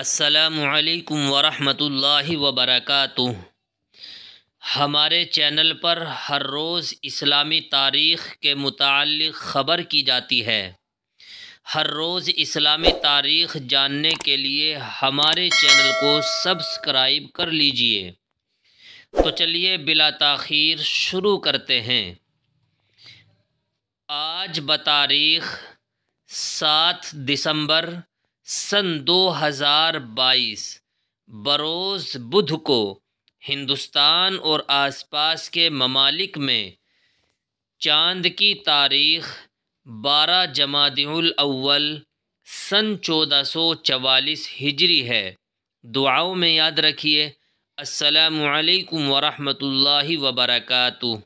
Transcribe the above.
السلام علیکم ورحمۃ اللہ وبرکاتہ ہمارے چینل پر ہر روز اسلامی تاریخ کے متعلق خبر کی جاتی ہے ہر روز اسلامی تاریخ جاننے کے لیے ہمارے چینل کو سبسکرائب کر لیجئے تو چلیے بلا تاخیر شروع کرتے ہیں آج بتاریخ سات دسمبر سن دو ہزار بائیس بروز بدھ کو ہندوستان اور آس پاس کے ممالک میں چاند کی تاریخ بارہ جماعت الاول سن چودہ سو چوالیس ہجری ہے دعاؤں میں یاد رکھیے السلام علیکم ورحمۃ اللہ وبرکاتہ